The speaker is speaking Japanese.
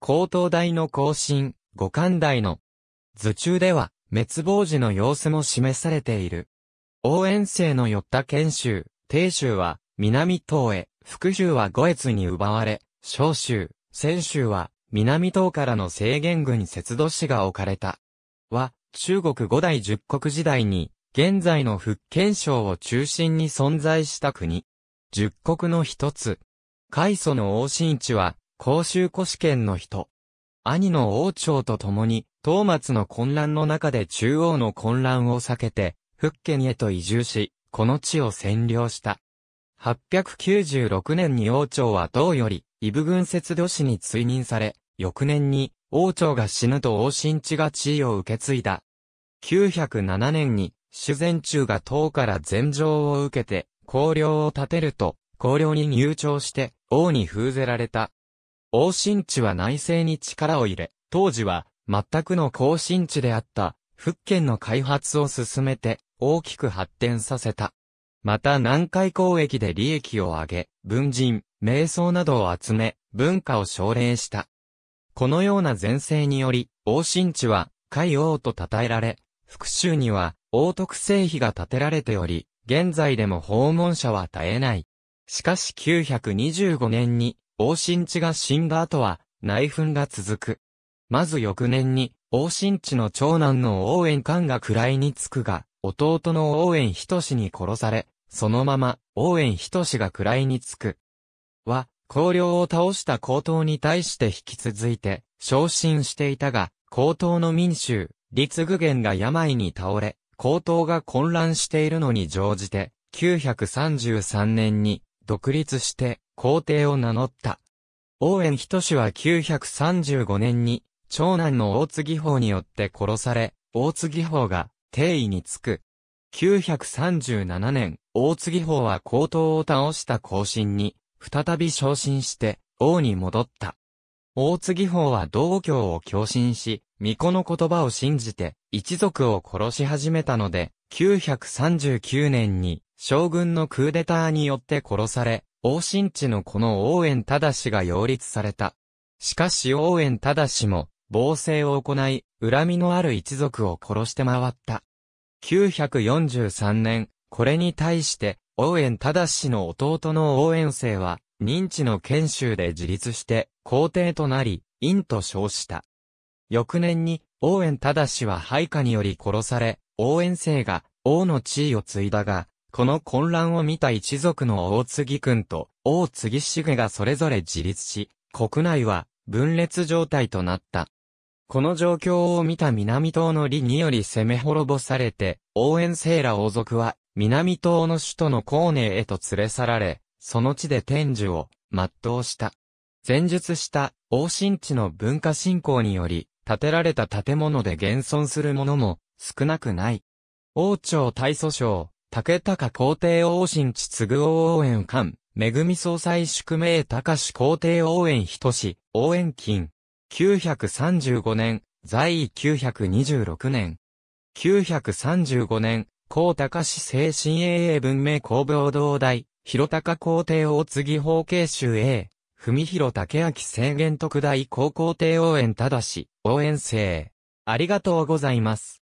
高等大の更新、五冠大の図中では滅亡時の様子も示されている。応援生の寄った県州、定州は南東へ、福州は五越に奪われ、小州、泉州は南東からの制限軍節度市が置かれた。は、中国五代十国時代に、現在の福建省を中心に存在した国。十国の一つ。海祖の王新地は、公衆古試験の人。兄の王朝と共に、東松の混乱の中で中央の混乱を避けて、福建へと移住し、この地を占領した。896年に王朝は唐より、伊部軍節度氏に追認され、翌年に、王朝が死ぬと王新地が地位を受け継いだ。907年に、修善中が唐から禅譲を受けて、公領を建てると、公領に入庁して、王に封ぜられた。王新地は内政に力を入れ、当時は全くの後進地であった福建の開発を進めて大きく発展させた。また南海交易で利益を上げ、文人、瞑想などを集め、文化を奨励した。このような前世により、王新地は、海王と称えられ、福州には、王徳製碑が建てられており、現在でも訪問者は絶えない。しかし925年に、王新地が死んだ後は、内紛が続く。まず翌年に、王新地の長男の王円官が位につくが、弟の王円仁に殺され、そのまま、王円仁が位につく。は、高領を倒した高等に対して引き続いて、昇進していたが、高等の民衆、立具元が病に倒れ、高等が混乱しているのに乗じて、933年に、独立して、皇帝を名乗った。応援人氏は935年に、長男の大継法によって殺され、大継法が帝位につく。937年、大継法は皇統を倒した後進に、再び昇進して、王に戻った。大継法は道教を共振し、巫女の言葉を信じて、一族を殺し始めたので、939年に、将軍のクーデターによって殺され、王新地のこの応援正が擁立された。しかし応援正も、暴政を行い、恨みのある一族を殺して回った。943年、これに対して、応援正の弟の応援生は、認知の研修で自立して、皇帝となり、院と称した。翌年に、応援正は配下により殺され、応援生が、王の地位を継いだが、この混乱を見た一族の大継君と大継重がそれぞれ自立し、国内は分裂状態となった。この状況を見た南島の利により攻め滅ぼされて、応援セーラ王族は南島の首都のコーネへと連れ去られ、その地で天寿を全うした。前述した王神地の文化振興により、建てられた建物で現存するものも少なくない。王朝大祖省、武高皇帝王神地継ぐ応援官、恵み総裁宿命高志皇帝応援人志、応援金。935年、在位926年。935年、高高志精神英英文明公平堂大、広高皇帝王継法慶州 A、文広竹明制限特大高校帝応援ただし、応援生。ありがとうございます。